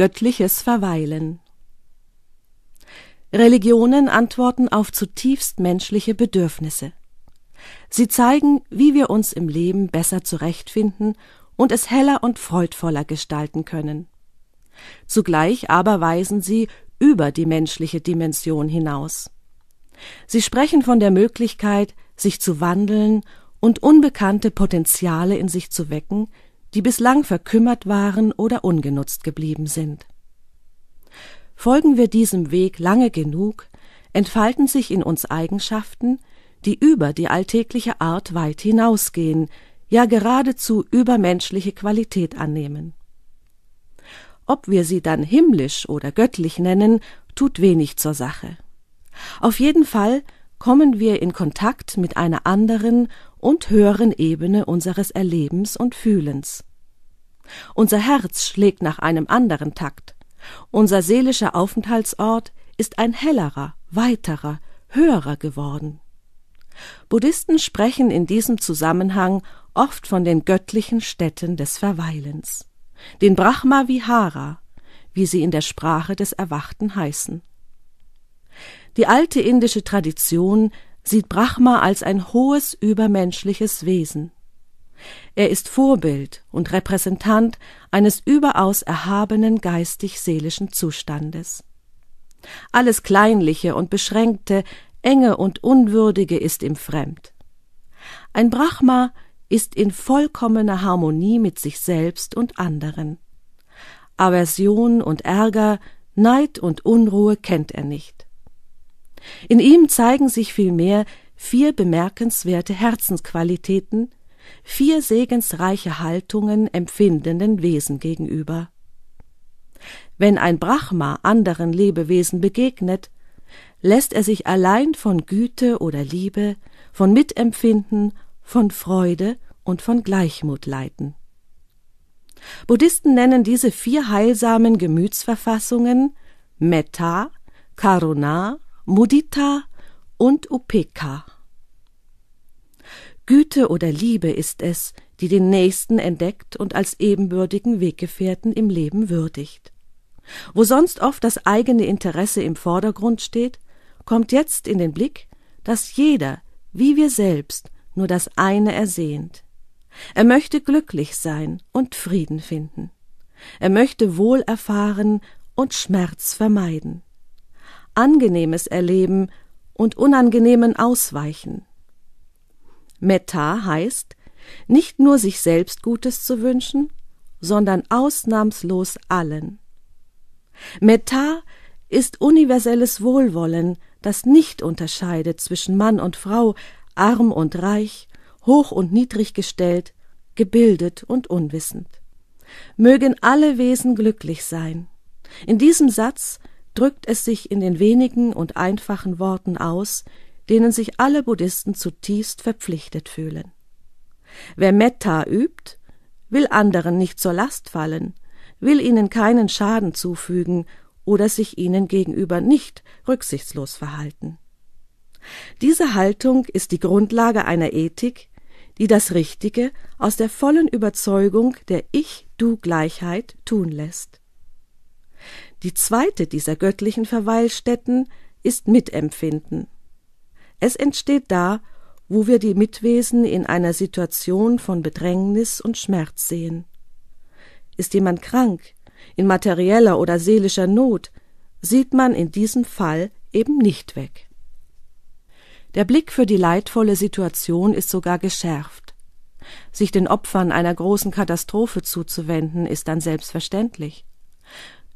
göttliches Verweilen. Religionen antworten auf zutiefst menschliche Bedürfnisse. Sie zeigen, wie wir uns im Leben besser zurechtfinden und es heller und freudvoller gestalten können. Zugleich aber weisen sie über die menschliche Dimension hinaus. Sie sprechen von der Möglichkeit, sich zu wandeln und unbekannte Potenziale in sich zu wecken, die bislang verkümmert waren oder ungenutzt geblieben sind. Folgen wir diesem Weg lange genug, entfalten sich in uns Eigenschaften, die über die alltägliche Art weit hinausgehen, ja geradezu übermenschliche Qualität annehmen. Ob wir sie dann himmlisch oder göttlich nennen, tut wenig zur Sache. Auf jeden Fall kommen wir in Kontakt mit einer anderen und höheren Ebene unseres Erlebens und Fühlens. Unser Herz schlägt nach einem anderen Takt. Unser seelischer Aufenthaltsort ist ein hellerer, weiterer, höherer geworden. Buddhisten sprechen in diesem Zusammenhang oft von den göttlichen Städten des Verweilens, den Brahma Vihara, wie sie in der Sprache des Erwachten heißen. Die alte indische Tradition sieht Brahma als ein hohes übermenschliches Wesen. Er ist Vorbild und Repräsentant eines überaus erhabenen geistig-seelischen Zustandes. Alles Kleinliche und Beschränkte, Enge und Unwürdige ist ihm fremd. Ein Brahma ist in vollkommener Harmonie mit sich selbst und anderen. Aversion und Ärger, Neid und Unruhe kennt er nicht. In ihm zeigen sich vielmehr vier bemerkenswerte Herzensqualitäten, vier segensreiche Haltungen empfindenden Wesen gegenüber. Wenn ein Brahma anderen Lebewesen begegnet, lässt er sich allein von Güte oder Liebe, von Mitempfinden, von Freude und von Gleichmut leiten. Buddhisten nennen diese vier heilsamen Gemütsverfassungen Metta, Karuna, Mudita und Upeka. Güte oder Liebe ist es, die den Nächsten entdeckt und als ebenbürtigen Weggefährten im Leben würdigt. Wo sonst oft das eigene Interesse im Vordergrund steht, kommt jetzt in den Blick, dass jeder, wie wir selbst, nur das eine ersehnt. Er möchte glücklich sein und Frieden finden. Er möchte Wohl erfahren und Schmerz vermeiden. Angenehmes erleben und Unangenehmen ausweichen. Metta heißt, nicht nur sich selbst Gutes zu wünschen, sondern ausnahmslos allen. Metta ist universelles Wohlwollen, das nicht unterscheidet zwischen Mann und Frau, arm und reich, hoch und niedrig gestellt, gebildet und unwissend. Mögen alle Wesen glücklich sein. In diesem Satz drückt es sich in den wenigen und einfachen Worten aus, denen sich alle Buddhisten zutiefst verpflichtet fühlen. Wer Metta übt, will anderen nicht zur Last fallen, will ihnen keinen Schaden zufügen oder sich ihnen gegenüber nicht rücksichtslos verhalten. Diese Haltung ist die Grundlage einer Ethik, die das Richtige aus der vollen Überzeugung der Ich-Du-Gleichheit tun lässt. Die zweite dieser göttlichen Verweilstätten ist Mitempfinden. Es entsteht da, wo wir die Mitwesen in einer Situation von Bedrängnis und Schmerz sehen. Ist jemand krank, in materieller oder seelischer Not, sieht man in diesem Fall eben nicht weg. Der Blick für die leidvolle Situation ist sogar geschärft. Sich den Opfern einer großen Katastrophe zuzuwenden, ist dann selbstverständlich.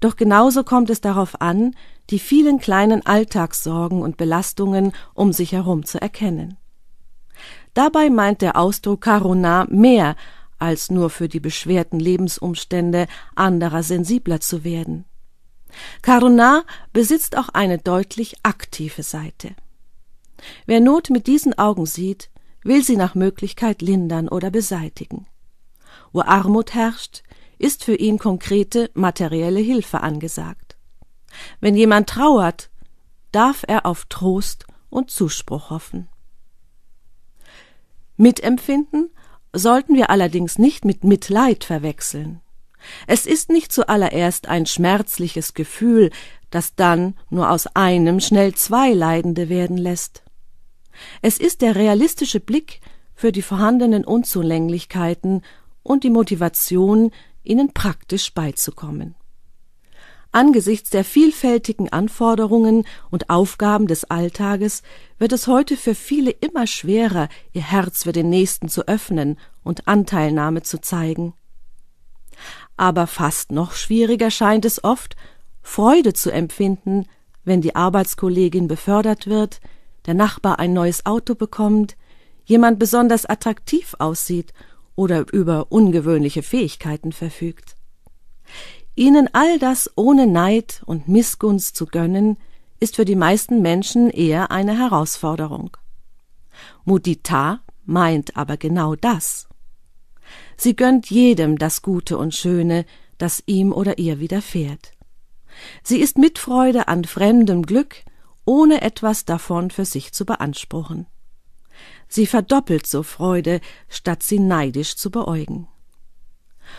Doch genauso kommt es darauf an, die vielen kleinen Alltagssorgen und Belastungen um sich herum zu erkennen. Dabei meint der Ausdruck Karuna mehr als nur für die beschwerten Lebensumstände anderer sensibler zu werden. Karuna besitzt auch eine deutlich aktive Seite. Wer Not mit diesen Augen sieht, will sie nach Möglichkeit lindern oder beseitigen. Wo Armut herrscht, ist für ihn konkrete materielle Hilfe angesagt. Wenn jemand trauert, darf er auf Trost und Zuspruch hoffen. Mitempfinden sollten wir allerdings nicht mit Mitleid verwechseln. Es ist nicht zuallererst ein schmerzliches Gefühl, das dann nur aus einem schnell zwei Leidende werden lässt. Es ist der realistische Blick für die vorhandenen Unzulänglichkeiten und die Motivation, ihnen praktisch beizukommen. Angesichts der vielfältigen Anforderungen und Aufgaben des Alltages wird es heute für viele immer schwerer, ihr Herz für den Nächsten zu öffnen und Anteilnahme zu zeigen. Aber fast noch schwieriger scheint es oft, Freude zu empfinden, wenn die Arbeitskollegin befördert wird, der Nachbar ein neues Auto bekommt, jemand besonders attraktiv aussieht oder über ungewöhnliche Fähigkeiten verfügt. Ihnen all das ohne Neid und Missgunst zu gönnen, ist für die meisten Menschen eher eine Herausforderung. Mudita meint aber genau das. Sie gönnt jedem das Gute und Schöne, das ihm oder ihr widerfährt. Sie ist Mitfreude an fremdem Glück, ohne etwas davon für sich zu beanspruchen sie verdoppelt so Freude, statt sie neidisch zu beäugen.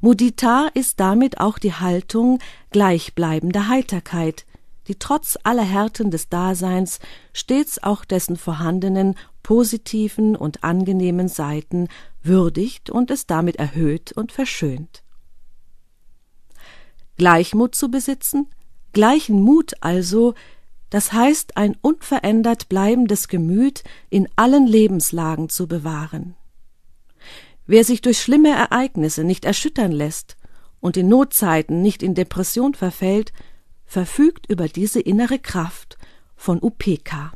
Mudita ist damit auch die Haltung gleichbleibender Heiterkeit, die trotz aller Härten des Daseins stets auch dessen vorhandenen positiven und angenehmen Seiten würdigt und es damit erhöht und verschönt. Gleichmut zu besitzen, gleichen Mut also, das heißt ein unverändert bleibendes Gemüt in allen Lebenslagen zu bewahren. Wer sich durch schlimme Ereignisse nicht erschüttern lässt und in Notzeiten nicht in Depression verfällt, verfügt über diese innere Kraft von UPK.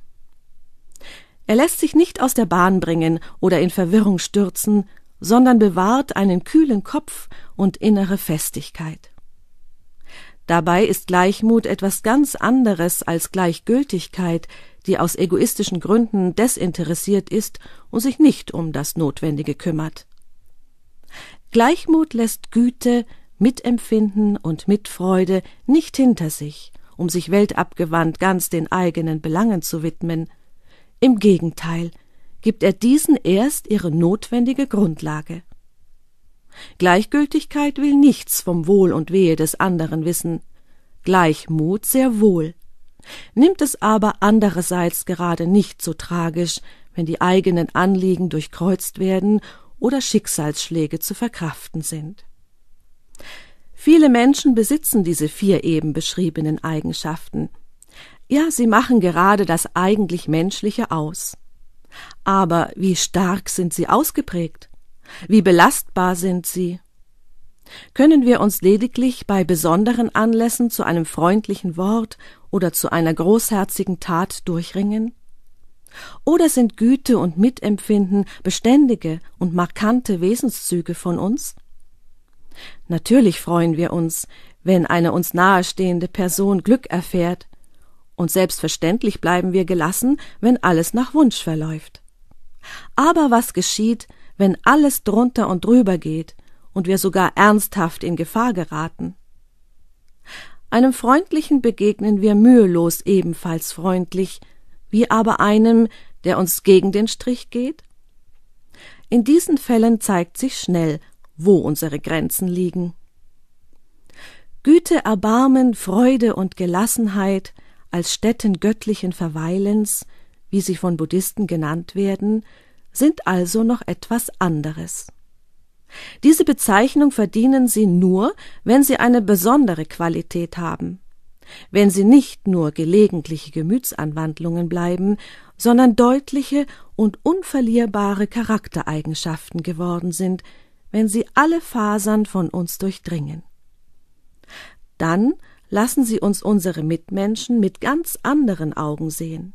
Er lässt sich nicht aus der Bahn bringen oder in Verwirrung stürzen, sondern bewahrt einen kühlen Kopf und innere Festigkeit. Dabei ist Gleichmut etwas ganz anderes als Gleichgültigkeit, die aus egoistischen Gründen desinteressiert ist und sich nicht um das Notwendige kümmert. Gleichmut lässt Güte, Mitempfinden und Mitfreude nicht hinter sich, um sich weltabgewandt ganz den eigenen Belangen zu widmen. Im Gegenteil, gibt er diesen erst ihre notwendige Grundlage. Gleichgültigkeit will nichts vom Wohl und Wehe des anderen wissen, Gleichmut sehr wohl. Nimmt es aber andererseits gerade nicht so tragisch, wenn die eigenen Anliegen durchkreuzt werden oder Schicksalsschläge zu verkraften sind. Viele Menschen besitzen diese vier eben beschriebenen Eigenschaften. Ja, sie machen gerade das eigentlich Menschliche aus. Aber wie stark sind sie ausgeprägt? Wie belastbar sind sie? Können wir uns lediglich bei besonderen Anlässen zu einem freundlichen Wort oder zu einer großherzigen Tat durchringen? Oder sind Güte und Mitempfinden beständige und markante Wesenszüge von uns? Natürlich freuen wir uns, wenn eine uns nahestehende Person Glück erfährt, und selbstverständlich bleiben wir gelassen, wenn alles nach Wunsch verläuft. Aber was geschieht, wenn alles drunter und drüber geht und wir sogar ernsthaft in Gefahr geraten? Einem Freundlichen begegnen wir mühelos ebenfalls freundlich, wie aber einem, der uns gegen den Strich geht? In diesen Fällen zeigt sich schnell, wo unsere Grenzen liegen. Güte, Erbarmen, Freude und Gelassenheit als Stätten göttlichen Verweilens, wie sie von Buddhisten genannt werden, sind also noch etwas anderes. Diese Bezeichnung verdienen sie nur, wenn sie eine besondere Qualität haben, wenn sie nicht nur gelegentliche Gemütsanwandlungen bleiben, sondern deutliche und unverlierbare Charaktereigenschaften geworden sind, wenn sie alle Fasern von uns durchdringen. Dann lassen sie uns unsere Mitmenschen mit ganz anderen Augen sehen.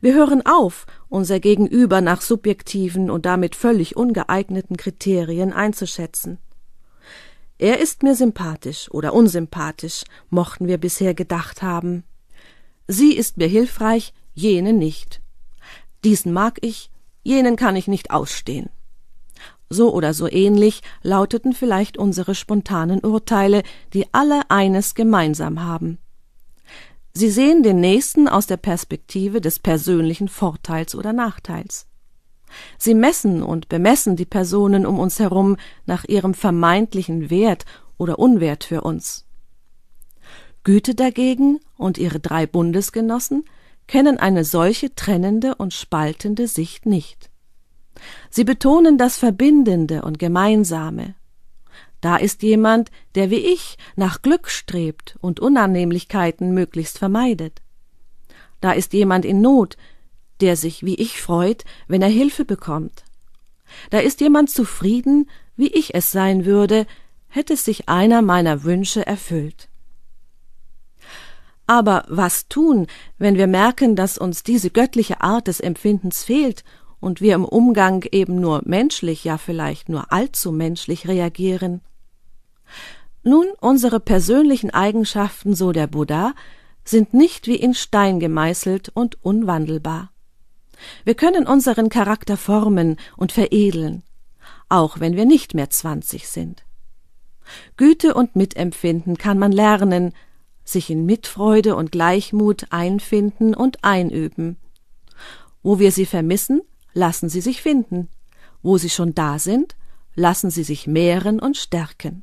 Wir hören auf, unser Gegenüber nach subjektiven und damit völlig ungeeigneten Kriterien einzuschätzen. Er ist mir sympathisch oder unsympathisch, mochten wir bisher gedacht haben. Sie ist mir hilfreich, jene nicht. Diesen mag ich, jenen kann ich nicht ausstehen. So oder so ähnlich lauteten vielleicht unsere spontanen Urteile, die alle eines gemeinsam haben. Sie sehen den Nächsten aus der Perspektive des persönlichen Vorteils oder Nachteils. Sie messen und bemessen die Personen um uns herum nach ihrem vermeintlichen Wert oder Unwert für uns. Güte dagegen und ihre drei Bundesgenossen kennen eine solche trennende und spaltende Sicht nicht. Sie betonen das Verbindende und Gemeinsame da ist jemand, der wie ich nach Glück strebt und Unannehmlichkeiten möglichst vermeidet. Da ist jemand in Not, der sich wie ich freut, wenn er Hilfe bekommt. Da ist jemand zufrieden, wie ich es sein würde, hätte sich einer meiner Wünsche erfüllt. Aber was tun, wenn wir merken, dass uns diese göttliche Art des Empfindens fehlt und wir im Umgang eben nur menschlich, ja vielleicht nur allzu menschlich reagieren? Nun, unsere persönlichen Eigenschaften, so der Buddha, sind nicht wie in Stein gemeißelt und unwandelbar. Wir können unseren Charakter formen und veredeln, auch wenn wir nicht mehr zwanzig sind. Güte und Mitempfinden kann man lernen, sich in Mitfreude und Gleichmut einfinden und einüben. Wo wir sie vermissen, lassen sie sich finden. Wo sie schon da sind, lassen sie sich mehren und stärken.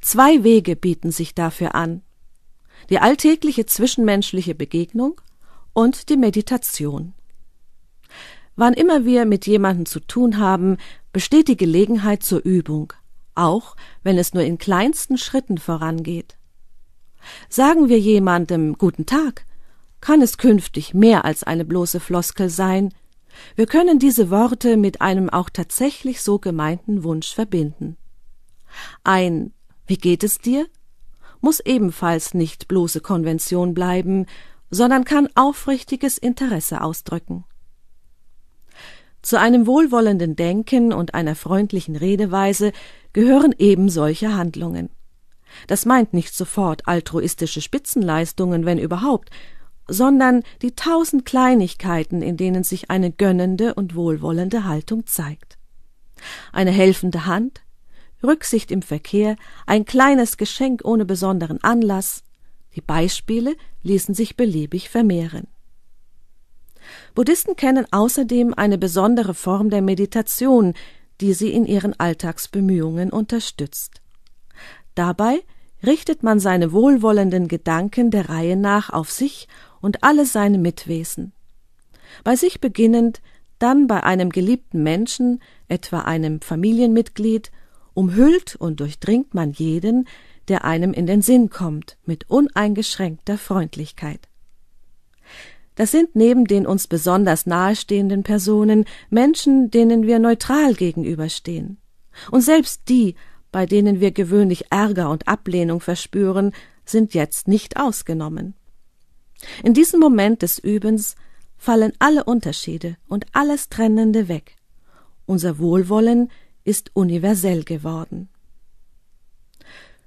Zwei Wege bieten sich dafür an die alltägliche zwischenmenschliche Begegnung und die Meditation. Wann immer wir mit jemandem zu tun haben, besteht die Gelegenheit zur Übung, auch wenn es nur in kleinsten Schritten vorangeht. Sagen wir jemandem Guten Tag, kann es künftig mehr als eine bloße Floskel sein, wir können diese Worte mit einem auch tatsächlich so gemeinten Wunsch verbinden. Ein wie geht es dir? muss ebenfalls nicht bloße Konvention bleiben, sondern kann aufrichtiges Interesse ausdrücken. Zu einem wohlwollenden Denken und einer freundlichen Redeweise gehören eben solche Handlungen. Das meint nicht sofort altruistische Spitzenleistungen, wenn überhaupt, sondern die tausend Kleinigkeiten, in denen sich eine gönnende und wohlwollende Haltung zeigt. Eine helfende Hand, Rücksicht im Verkehr, ein kleines Geschenk ohne besonderen Anlass. Die Beispiele ließen sich beliebig vermehren. Buddhisten kennen außerdem eine besondere Form der Meditation, die sie in ihren Alltagsbemühungen unterstützt. Dabei richtet man seine wohlwollenden Gedanken der Reihe nach auf sich und alle seine Mitwesen. Bei sich beginnend, dann bei einem geliebten Menschen, etwa einem Familienmitglied umhüllt und durchdringt man jeden, der einem in den Sinn kommt, mit uneingeschränkter Freundlichkeit. Das sind neben den uns besonders nahestehenden Personen Menschen, denen wir neutral gegenüberstehen. Und selbst die, bei denen wir gewöhnlich Ärger und Ablehnung verspüren, sind jetzt nicht ausgenommen. In diesem Moment des Übens fallen alle Unterschiede und alles Trennende weg. Unser Wohlwollen ist universell geworden.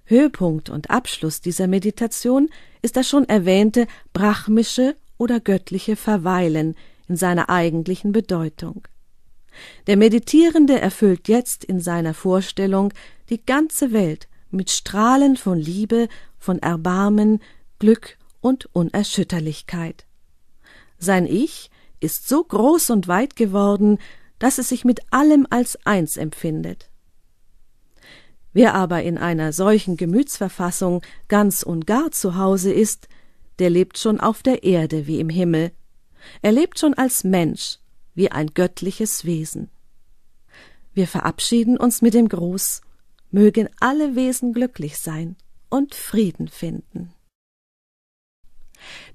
Höhepunkt und Abschluss dieser Meditation ist das schon erwähnte brahmische oder göttliche Verweilen in seiner eigentlichen Bedeutung. Der Meditierende erfüllt jetzt in seiner Vorstellung die ganze Welt mit Strahlen von Liebe, von Erbarmen, Glück und Unerschütterlichkeit. Sein Ich ist so groß und weit geworden, dass es sich mit allem als eins empfindet. Wer aber in einer solchen Gemütsverfassung ganz und gar zu Hause ist, der lebt schon auf der Erde wie im Himmel, er lebt schon als Mensch wie ein göttliches Wesen. Wir verabschieden uns mit dem Gruß Mögen alle Wesen glücklich sein und Frieden finden.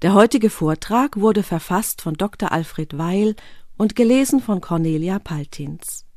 Der heutige Vortrag wurde verfasst von Dr. Alfred Weil und gelesen von Cornelia Paltins.